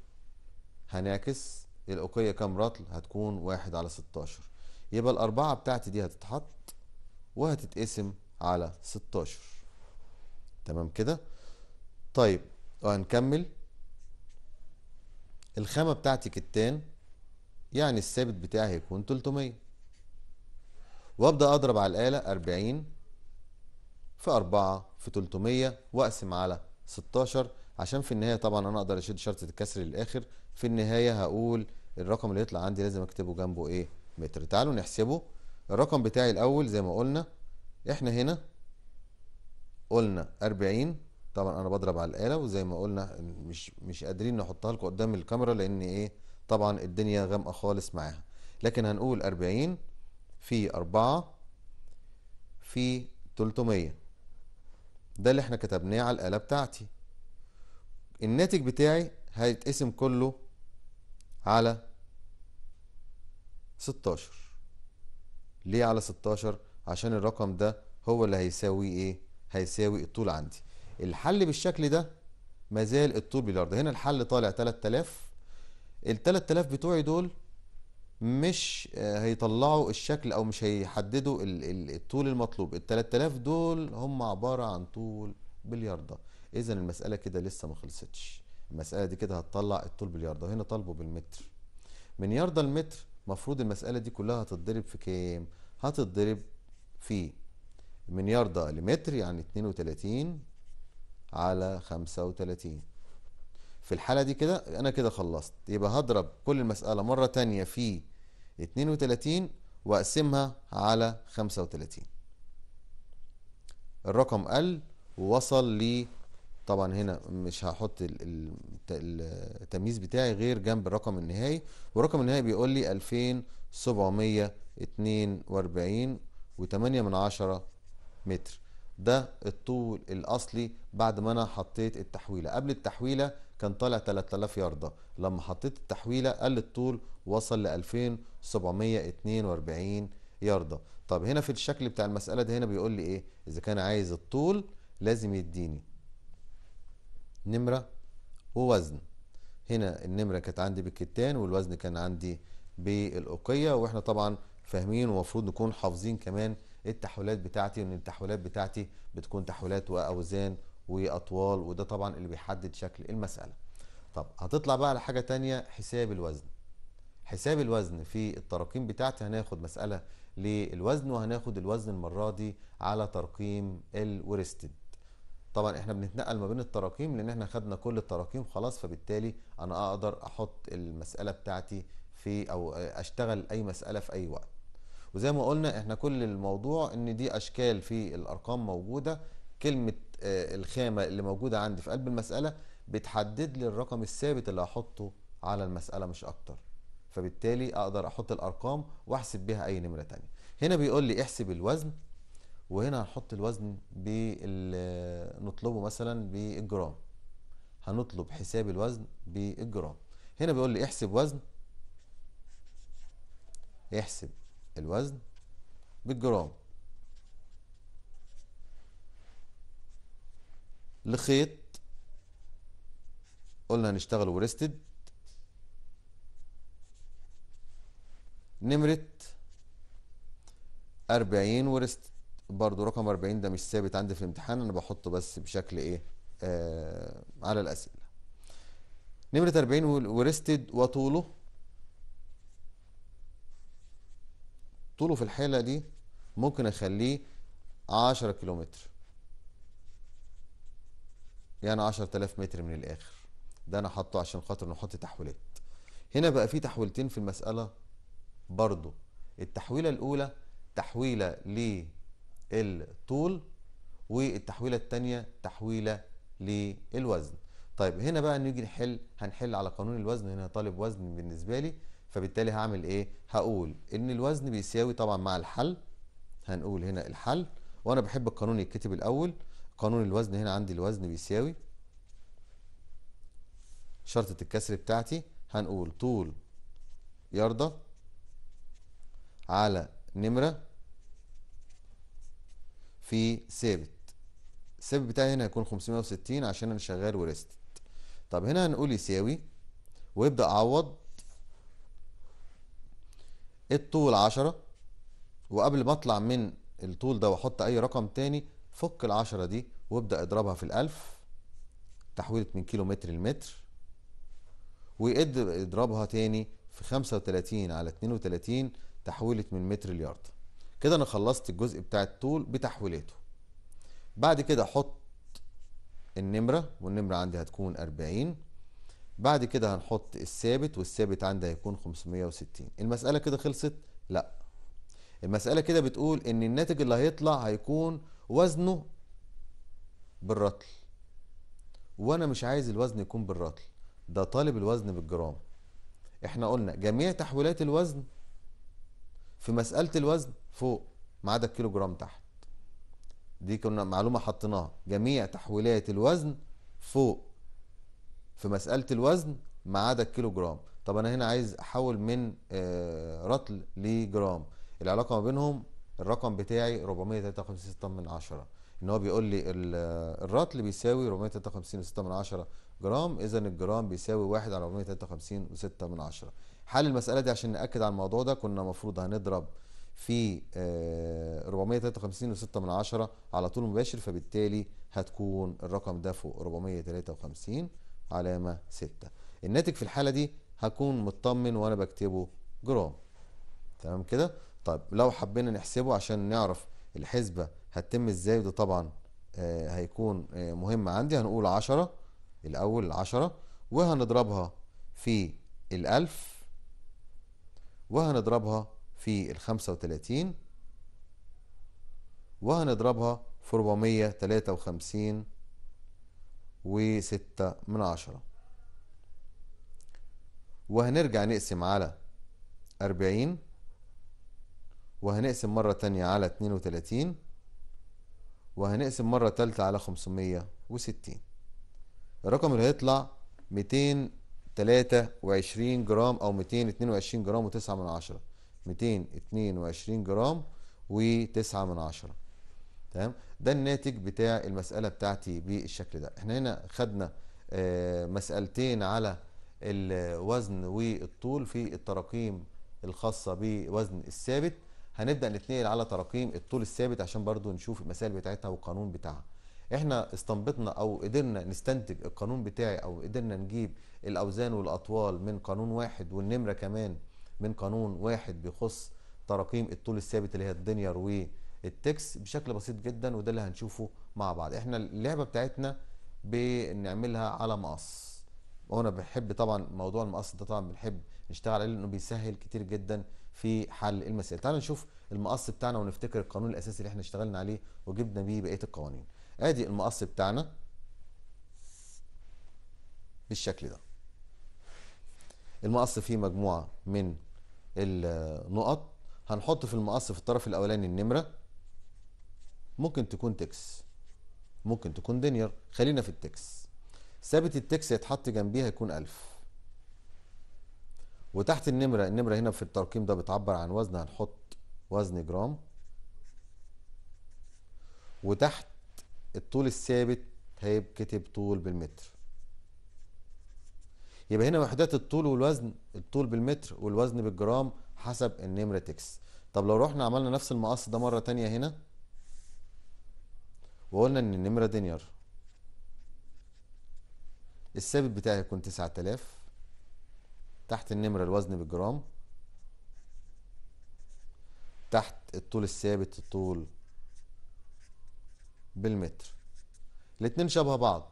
هنعكس الأوقية كام رطل هتكون واحد على 16 يبقى الأربعة بتاعتي دي هتتحط وهتتقسم على 16 تمام كده طيب وهنكمل الخامة بتاعتي كتان يعني الثابت بتاعي هيكون 300 وابدأ أضرب على الآلة 40 في 4 في 300 وأقسم على 16 عشان في النهايه طبعا انا اقدر اشيل شرطه الكسر للاخر في النهايه هقول الرقم اللي يطلع عندي لازم اكتبه جنبه ايه متر تعالوا نحسبه الرقم بتاعي الاول زي ما قلنا احنا هنا قلنا 40 طبعا انا بضرب على الاله وزي ما قلنا مش مش قادرين نحطها لكم قدام الكاميرا لان ايه طبعا الدنيا غامقه خالص معاها لكن هنقول 40 في 4 في 300 ده اللي احنا كتبناه على الاله بتاعتي الناتج بتاعي هيتقسم كله على 16 ليه على 16 عشان الرقم ده هو اللي هيساوي ايه هيساوي الطول عندي الحل بالشكل ده مازال الطول بالارض هنا الحل طالع 3000 ال 3000 بتوعي دول مش آه، هيطلعوا الشكل او مش هيحددوا الطول المطلوب ال 3000 دول هم عباره عن طول بالياردة اذا المساله كده لسه ما خلصتش المساله دي كده هتطلع الطول باليارده وهنا طالبه بالمتر من يارده المتر المفروض المساله دي كلها هتتضرب في كام هتتضرب في من يارده لمتر يعني 32 على 35 في الحالة دي كده أنا كده خلصت يبقى هضرب كل المسألة مرة تانية في 32 وأقسمها على 35 الرقم قل ووصل ل طبعا هنا مش هحط التمييز بتاعي غير جنب الرقم النهائي والرقم النهائي بيقول لي 2742 و8 من 10 متر ده الطول الاصلي بعد ما انا حطيت التحويله قبل التحويله كان طالع 3000 ياردة لما حطيت التحويله قل الطول وصل ل 2742 ياردة طب هنا في الشكل بتاع المساله ده هنا بيقول لي ايه اذا كان عايز الطول لازم يديني نمرة ووزن هنا النمرة كانت عندي بالكتان والوزن كان عندي بالأوقية وإحنا طبعا فاهمين ومفروض نكون حافظين كمان التحولات بتاعتي وإن التحولات بتاعتي بتكون تحولات وأوزان وأطوال وده طبعا اللي بيحدد شكل المسألة طب هتطلع بقى على حاجة تانية حساب الوزن حساب الوزن في التراكيم بتاعتي هناخد مسألة للوزن وهناخد الوزن المرة دي على ترقيم الورستد طبعا احنا بنتنقل ما بين التراكيم لان احنا خدنا كل التراكيم خلاص فبالتالي انا اقدر احط المسألة بتاعتي في او اشتغل اي مسألة في اي وقت وزي ما قلنا احنا كل الموضوع ان دي اشكال في الارقام موجودة كلمة آه، الخامة اللي موجودة عندي في قلب المسألة بتحدد لي الرقم الثابت اللي هحطه على المسألة مش اكتر فبالتالي اقدر احط الارقام واحسب بيها اي نمرة تانية هنا بيقول لي احسب الوزن وهنا هنحط الوزن بال نطلبه مثلا بالجرام هنطلب حساب الوزن بالجرام هنا بيقول لي احسب وزن احسب الوزن بالجرام لخيط قلنا هنشتغل ورستد نمرة أربعين ورستد برضو رقم 40 ده مش ثابت عندي في الامتحان انا بحطه بس بشكل ايه آه على الاسئله نمره 40 وريستد وطوله طوله في الحاله دي ممكن اخليه 10 كيلومتر يعني 10000 متر من الاخر ده انا حاطه عشان خاطر نحط تحويلات هنا بقى في تحويلتين في المساله برضو التحويله الاولى تحويله الطول والتحويلة الثانية تحويلة للوزن طيب هنا بقى نيجي نحل هنحل على قانون الوزن هنا طالب وزن بالنسبة لي فبالتالي هعمل ايه هقول ان الوزن بيساوي طبعا مع الحل هنقول هنا الحل وانا بحب القانون يتكتب الاول قانون الوزن هنا عندي الوزن بيساوي شرطة الكسر بتاعتي هنقول طول يرضى على نمرة في ثابت الثابت بتاعي هنا هيكون 560 عشان انا شغال وريستد طب هنا هنقول يساوي وابدا اعوض الطول 10 وقبل ما اطلع من الطول ده واحط اي رقم تاني فك ال10 دي وابدا اضربها في الالف تحويلة من كيلو متر لمتر ويقد اضربها تاني في 35 على 32 تحويلة من متر اليارد كده انا خلصت الجزء بتاع الطول بتحويلاته بعد كده احط النمرة والنمرة عندي هتكون 40 بعد كده هنحط الثابت والثابت عندي هيكون 560 المسألة كده خلصت؟ لا المسألة كده بتقول ان الناتج اللي هيطلع هيكون وزنه بالرطل وانا مش عايز الوزن يكون بالرطل ده طالب الوزن بالجرام احنا قلنا جميع تحويلات الوزن في مسألة الوزن فوق ما عدا الكيلو جرام تحت دي كنا معلومة حطيناها جميع تحويلات الوزن فوق في مسألة الوزن ما عدا الكيلو جرام طب أنا هنا عايز أحول من آه، رطل لجرام العلاقة ما بينهم الرقم بتاعي 453 من 10 ان هو بيقول لي الرطل بيساوي 453 6 من 10 جرام اذا الجرام بيساوي 1 على 453 6 من 10 حل المساله دي عشان ناكد على الموضوع ده كنا المفروض هنضرب في 453.6 آه، على طول مباشر فبالتالي هتكون الرقم ده فوق 453 علامة 6 الناتج في الحالة دي هكون مطمن وانا بكتبه جرام تمام كده طيب لو حبينا نحسبه عشان نعرف الحسبة هتتم ازاي وده طبعا آه، هيكون آه، مهم عندي هنقول 10 الاول 10 وهنضربها في الالف وهنضربها في ال 35 وهنضربها في 453 وستة من عشرة وهنرجع نقسم على أربعين وهنقسم مرة تانية على اتنين وتلاتين وهنقسم مرة تالتة على خمسمية وستين الرقم اللي هيطلع ميتين تلاتة وعشرين جرام أو ميتين اتنين وعشرين جرام وتسعة من عشرة 222 جرام و9 من عشرة تمام ده الناتج بتاع المسألة بتاعتي بالشكل ده احنا هنا خدنا آه، مسألتين على الوزن والطول في التراقيم الخاصة بوزن الثابت هنبدأ نتنقل على تراقيم الطول الثابت عشان برضو نشوف المسائل بتاعتها والقانون بتاعها احنا استنبطنا او قدرنا نستنتج القانون بتاعي او قدرنا نجيب الاوزان والاطوال من قانون واحد والنمرة كمان من قانون واحد بيخص تراقيم الطول الثابت اللي هي الدينير والتكس بشكل بسيط جدا وده اللي هنشوفه مع بعض احنا اللعبه بتاعتنا بنعملها على مقص وانا بحب طبعا موضوع المقص ده طبعا بنحب نشتغل عليه لانه بيسهل كتير جدا في حل المسائل تعال نشوف المقص بتاعنا ونفتكر القانون الاساسي اللي احنا اشتغلنا عليه وجبنا بيه بقيه القوانين ادي المقص بتاعنا بالشكل ده المقص فيه مجموعه من النقط هنحط في المقص في الطرف الاولاني النمره ممكن تكون تكس ممكن تكون دينير خلينا في التكس ثابت التكس يتحط جنبيها يكون 1000 وتحت النمره النمره هنا في الترقيم ده بتعبر عن وزن هنحط وزن جرام وتحت الطول الثابت هيتكتب طول بالمتر يبقى هنا وحدات الطول والوزن الطول بالمتر والوزن بالجرام حسب النمرة تكس طب لو رحنا عملنا نفس المقص ده مرة تانية هنا وقلنا ان النمرة دينير الثابت بتاعي هيكون 9000 تحت النمرة الوزن بالجرام تحت الطول الثابت الطول بالمتر الاتنين شبه بعض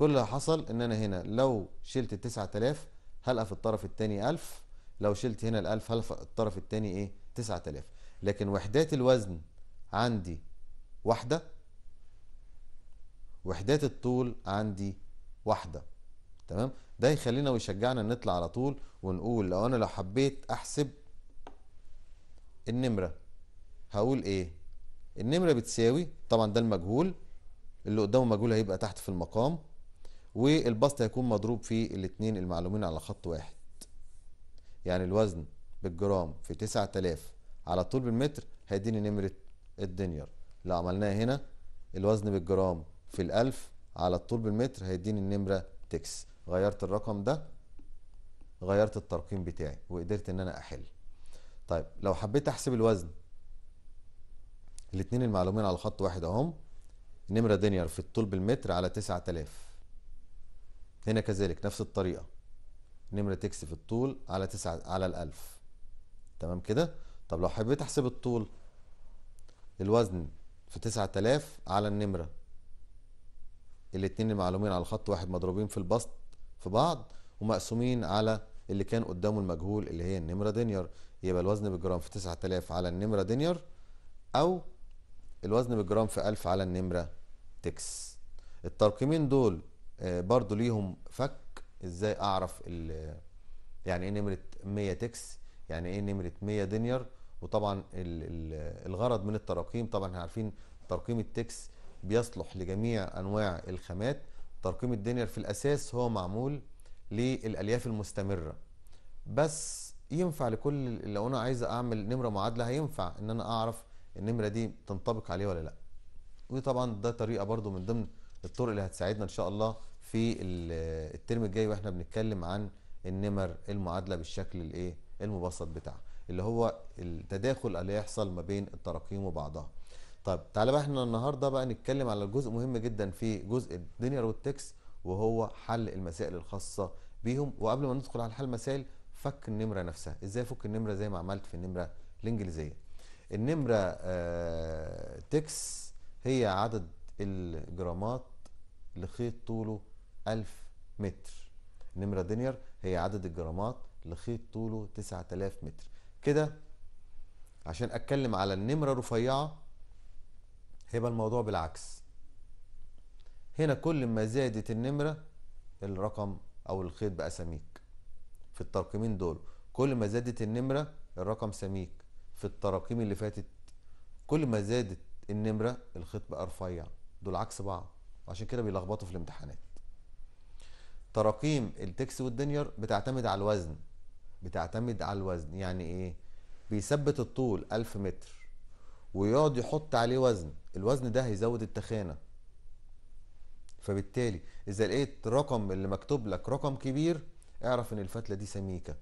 كل اللي حصل ان انا هنا لو شلت ال 9000 هلقى في الطرف الثاني 1000 لو شلت هنا ال 1000 هلقى في الطرف الثاني ايه 9000 لكن وحدات الوزن عندي واحده وحدات الطول عندي واحده تمام ده يخلينا ويشجعنا نطلع على طول ونقول لو انا لو حبيت احسب النمره هقول ايه النمره بتساوي طبعا ده المجهول اللي قدامه مجهول هيبقى تحت في المقام والبسط هيكون مضروب في الاثنين المعلومين على خط واحد يعني الوزن بالجرام في 9000 على طول بالمتر هيديني نمرة الدنيار لو عملناها هنا الوزن بالجرام في الألف على الطول بالمتر هيديني النمرة تكس غيرت الرقم ده غيرت الترقيم بتاعي وقدرت ان انا احل طيب لو حبيت احسب الوزن الاتنين المعلومين على خط واحد اهم نمرة دينير في الطول بالمتر على 9000 هنا كذلك نفس الطريقة نمرة اكس في الطول على تسعة على الألف تمام كده طب لو حبيت أحسب الطول الوزن في تسعة آلاف على النمرة الاتنين المعلومين على الخط واحد مضروبين في البسط في بعض ومقسومين على اللي كان قدامه المجهول اللي هي النمرة دينير يبقى الوزن بالجرام في 9000 على النمرة دينير أو الوزن بالجرام في 1000 على النمرة تكس الترقيمين دول آه، برضو ليهم فك ازاي اعرف يعني ايه نمره 100 تكس يعني ايه نمره 100 دينير وطبعا الغرض من التراقيم طبعا احنا عارفين ترقيم التكس بيصلح لجميع انواع الخامات ترقيم الدينير في الاساس هو معمول للالياف المستمره بس ينفع لكل لو انا عايز اعمل نمره معادله هينفع ان انا اعرف النمره دي تنطبق عليه ولا لا وطبعا ده طريقه برضو من ضمن الطرق اللي هتساعدنا ان شاء الله في الترم الجاي واحنا بنتكلم عن النمر المعادله بالشكل الايه المبسط بتاعها اللي هو التداخل اللي يحصل ما بين التراكيم وبعضها طب تعالى بقى احنا النهارده بقى نتكلم على جزء مهم جدا في جزء الدنيا والتكس وهو حل المسائل الخاصه بيهم وقبل ما ندخل على حل المسائل فك النمره نفسها ازاي افك النمره زي ما عملت في النمره الانجليزيه النمره آه تكس هي عدد الجرامات لخيط طوله 1000 متر نمرة دينير هي عدد الجرامات لخيط طوله 9000 متر كده عشان اتكلم على النمرة رفيعة هيبقى الموضوع بالعكس هنا كل ما زادت النمرة الرقم او الخيط بقى سميك في الترقيمين دول كل ما زادت النمرة الرقم سميك في التراقيم اللي فاتت كل ما زادت النمرة الخيط بقى رفيع دول عكس بعض عشان كده بيلخبطوا في الامتحانات تراكيم التكس والدنير بتعتمد على الوزن بتعتمد على الوزن يعني ايه بيثبت الطول ألف متر ويقعد يحط عليه وزن الوزن ده هيزود التخانه فبالتالي اذا لقيت رقم اللي مكتوب لك رقم كبير اعرف ان الفتله دي سميكه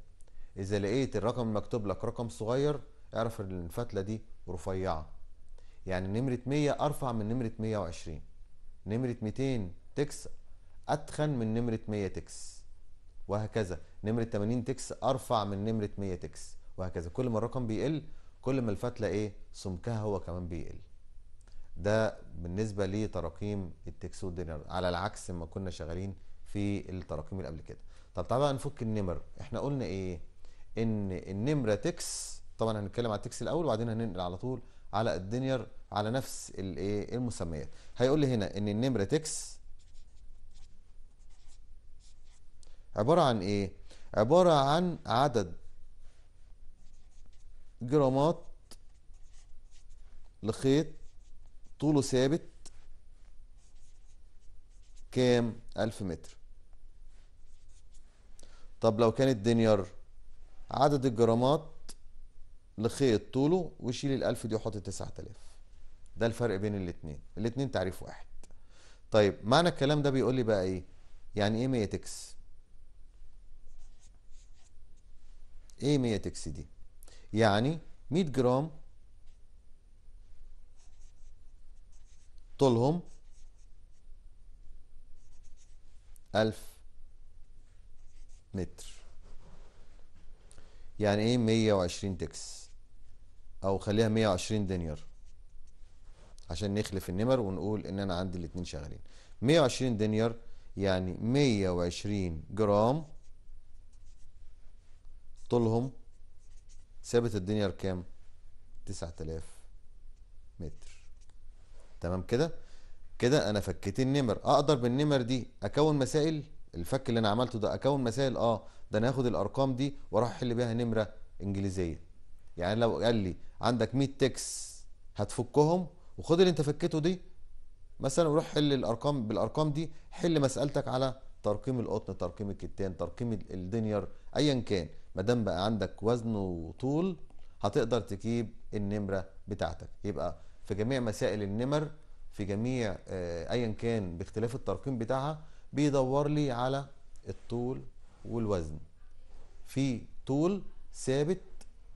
اذا لقيت الرقم المكتوب لك رقم صغير اعرف ان الفتله دي رفيعه يعني نمره 100 ارفع من نمره 120 نمره 200 تكس اتخن من نمره 100 تكس وهكذا نمره 80 تكس ارفع من نمره 100 تكس وهكذا كل ما الرقم بيقل كل ما الفتله ايه سمكها هو كمان بيقل ده بالنسبه لتراكيم التكس والدينار على العكس ما كنا شغالين في التراكيم اللي قبل كده طب بقى نفك النمر احنا قلنا ايه ان النمره تكس طبعا هنتكلم على التكس الاول وبعدين هننقل على طول على الدينير على نفس الايه المسميات هيقول لي هنا ان النمره تكس عبارة عن ايه عبارة عن عدد جرامات لخيط طوله ثابت كام ألف متر طب لو كانت دنيار عدد الجرامات لخيط طوله وشيل الألف دي وحط تسعة تلاف ده الفرق بين الاتنين الاتنين تعريف واحد طيب معنى الكلام ده بيقول لي بقى ايه يعني ايه ميتكس ايه 100 اكس دي يعني 100 جرام طولهم 1000 متر يعني ايه 120 تكس او خليها 120 دينار عشان نخلف النمر ونقول ان انا عندي الاتنين شغالين 120 دينار يعني 120 جرام طولهم ثابت الدنيا بكام 9000 متر تمام كده كده انا فكيت النمر اقدر بالنمر دي اكون مسائل الفك اللي انا عملته ده اكون مسائل اه ده انا هاخد الارقام دي واروح احل بيها نمره انجليزيه يعني لو قال لي عندك 100 تكس هتفكهم وخد اللي انت فكته دي مثلا وروح حل الارقام بالارقام دي حل مسالتك على ترقيم القطن ترقيم الكتان ترقيم الدنيار ايا كان ما دام بقى عندك وزن وطول هتقدر تجيب النمره بتاعتك يبقى في جميع مسائل النمر في جميع آه، ايا كان باختلاف الترقيم بتاعها بيدور لي على الطول والوزن في طول ثابت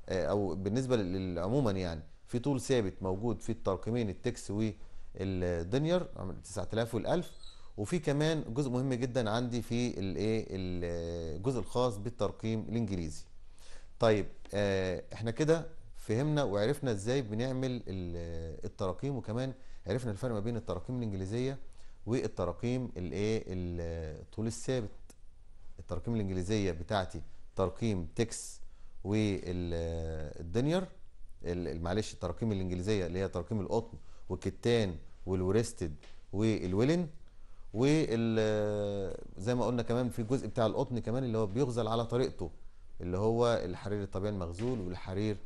آه، او بالنسبه عموما يعني في طول ثابت موجود في الترقيمين التكس والدنير 9000 وال1000 وفي كمان جزء مهم جدا عندي في الايه الجزء الخاص بالترقيم الانجليزي طيب آه احنا كده فهمنا وعرفنا ازاي بنعمل التراقيم وكمان عرفنا الفرق ما بين التراقيم الانجليزيه والتراقيم الايه الطول الثابت التراقيم الانجليزيه بتاعتي ترقيم تكس والدنير معلش التراقيم الانجليزيه اللي هي تراقيم القطن والكتان والوريستد والولن وزي ما قلنا كمان في الجزء بتاع القطن كمان اللي هو بيغزل على طريقته اللي هو الحرير الطبيعي المغزول والحرير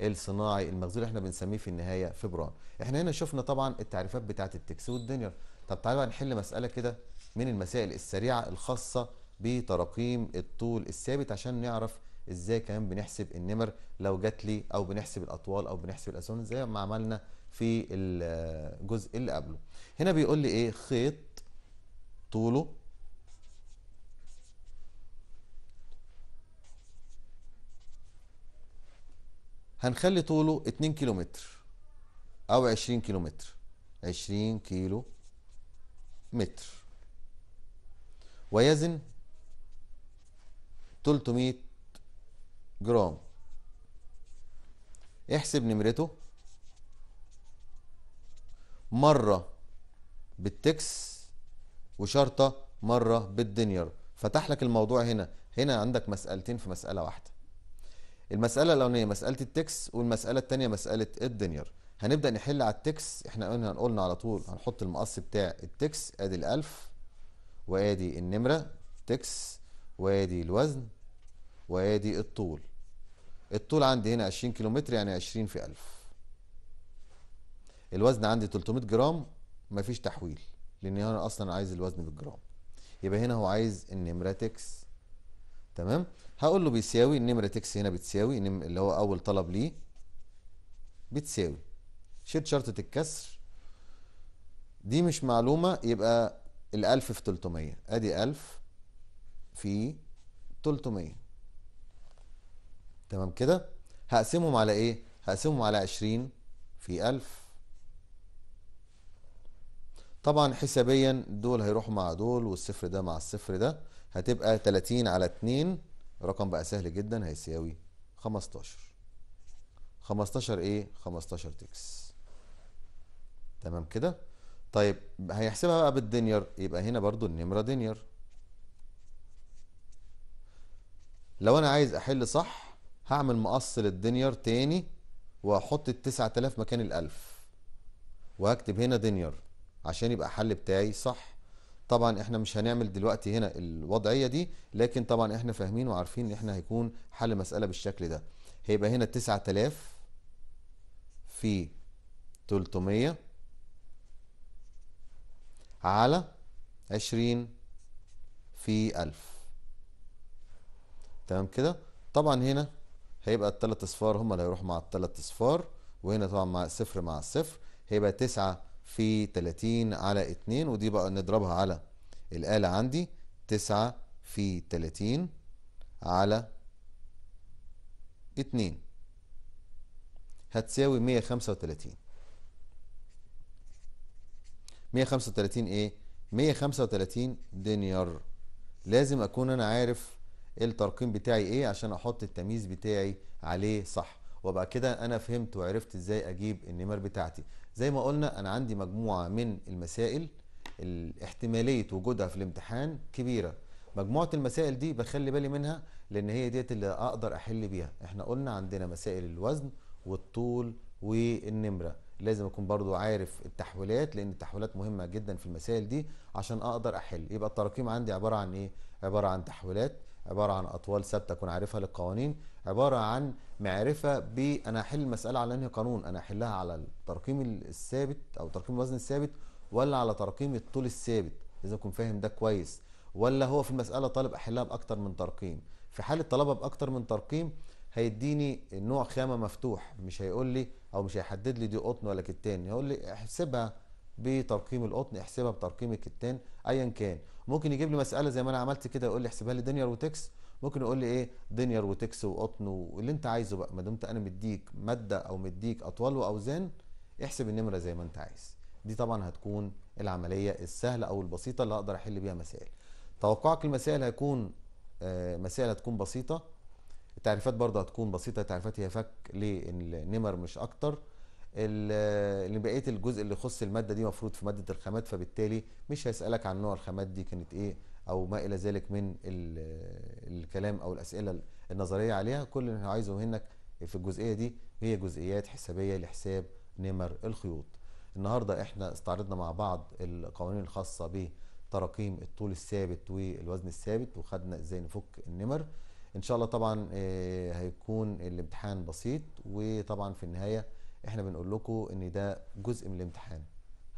الصناعي المغزول احنا بنسميه في النهايه فبران احنا هنا شفنا طبعا التعريفات بتاعه التكس والدنيا طب تعالوا نحل مساله كده من المسائل السريعه الخاصه بتراقيم الطول الثابت عشان نعرف ازاي كمان بنحسب النمر لو جات لي او بنحسب الاطوال او بنحسب الاسنان زي ما عملنا في الجزء اللي قبله هنا بيقول لي ايه خيط طوله هنخلي طوله 2 كيلو متر او 20 كيلو متر 20 كيلو متر ويزن 300 جرام احسب نمرته مرة بالتكس وشرطه مره بالدنيار فتح لك الموضوع هنا هنا عندك مسالتين في مساله واحده المساله الاولانيه مساله التكس والمساله الثانيه مساله الدنيار هنبدا نحل على التكس احنا قلنا قلنا على طول هنحط المقص بتاع التكس ادي الالف وادي النمره تكس وادي الوزن وادي الطول الطول عندي هنا 20 كيلومتر يعني 20 في 1000 الوزن عندي 300 جرام مفيش تحويل لان انا اصلا عايز الوزن بالجرام يبقى هنا هو عايز النمره تكس تمام هقول له بيساوي النمره تكس هنا بتساوي اللي هو اول طلب ليه بتساوي شيل شرطه الكسر دي مش معلومه يبقى ال1000 في 300 ادي 1000 في 300 تمام كده هقسمهم على ايه هقسمهم على 20 في 1000 طبعا حسابيا دول هيروحوا مع دول والصفر ده مع الصفر ده هتبقى 30 على 2 رقم بقى سهل جدا هيساوي 15 15 ايه 15 تكس تمام كده طيب هيحسبها بقى بالدينير يبقى هنا برضو النمره دينير لو انا عايز احل صح هعمل مقص للدينير تاني واحط ال 9000 مكان ال 1000 وهكتب هنا دينير عشان يبقى الحل بتاعي صح طبعا احنا مش هنعمل دلوقتي هنا الوضعية دي لكن طبعا احنا فاهمين وعارفين ان احنا هيكون حل مسألة بالشكل ده هيبقى هنا 9000 في 300 على 20 في 1000 تمام كده طبعا هنا هيبقى الثلاث اصفار هم اللي هيروحوا مع الثلاث اصفار وهنا طبعا مع صفر مع صفر هيبقى 9 في 30 على 2 ودي بقى نضربها على الآلة عندي 9 في 30 على 2 هتساوي 135 135 ايه 135 دينير لازم اكون انا عارف الترقيم بتاعي ايه عشان احط التمييز بتاعي عليه صح وبعد كده انا فهمت وعرفت ازاي اجيب النمر بتاعتي زي ما قلنا انا عندي مجموعه من المسائل احتماليه وجودها في الامتحان كبيره مجموعه المسائل دي بخلي بالي منها لان هي ديت اللي اقدر احل بيها احنا قلنا عندنا مسائل الوزن والطول والنمره لازم اكون برضو عارف التحويلات لان التحويلات مهمه جدا في المسائل دي عشان اقدر احل يبقى التراكيم عندي عباره عن ايه عباره عن تحويلات عباره عن اطوال ثابته اكون عارفها للقوانين عبارة عن معرفة بأنا أحل المسألة على أنهي قانون أنا أحلها على الترقيم الثابت أو ترقيم الوزن الثابت ولا على ترقيم الطول الثابت إذا أكون فاهم ده كويس ولا هو في المسألة طالب أحلها بأكتر من ترقيم في حالة طلبها بأكتر من ترقيم هيديني نوع خامة مفتوح مش هيقول لي أو مش هيحدد لي دي قطن ولا كتان هيقول لي احسبها بترقيم القطن احسبها بترقيم الكتان أيا كان ممكن يجيب لي مسألة زي ما أنا عملت كده يقول لي احسبها لي دنيا روتكس ممكن يقول لي ايه دينير وتكس وقطن واللي انت عايزه بقى ما دمت انا مديك ماده او مديك اطوال واوزان احسب النمره زي ما انت عايز دي طبعا هتكون العمليه السهله او البسيطه اللي اقدر احل بيها مسائل توقعك المسائل هيكون آه، مسائل هتكون بسيطه التعريفات برضه هتكون بسيطه التعريفات هي فك للنمر مش اكتر اللي آه، بقيه الجزء اللي يخص الماده دي مفروض في ماده الخامات فبالتالي مش هيسالك عن نوع الخامات دي كانت ايه او ما الى ذلك من الكلام او الاسئله النظريه عليها كل اللي عايزه منك في الجزئيه دي هي جزئيات حسابيه لحساب نمر الخيوط النهارده احنا استعرضنا مع بعض القوانين الخاصه بتراكيم الطول الثابت والوزن الثابت وخدنا ازاي نفك النمر ان شاء الله طبعا آه، هيكون الامتحان بسيط وطبعا في النهايه احنا بنقول لكم ان ده جزء من الامتحان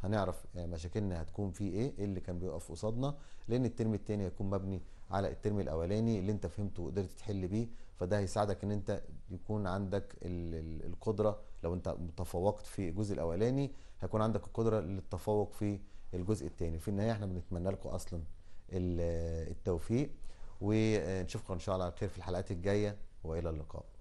هنعرف آه، مشاكلنا هتكون في ايه ايه اللي كان بيقف قصادنا لان الترم الثاني هيكون مبني على الترم الاولاني اللي انت فهمته وقدرت تحل بيه فده هيساعدك ان انت يكون عندك القدره لو انت تفوقت في الجزء الاولاني هيكون عندك القدره للتفوق في الجزء الثاني في النهايه احنا بنتمنى لكم اصلا التوفيق ونشوفكم ان شاء الله على خير في الحلقات الجايه والى اللقاء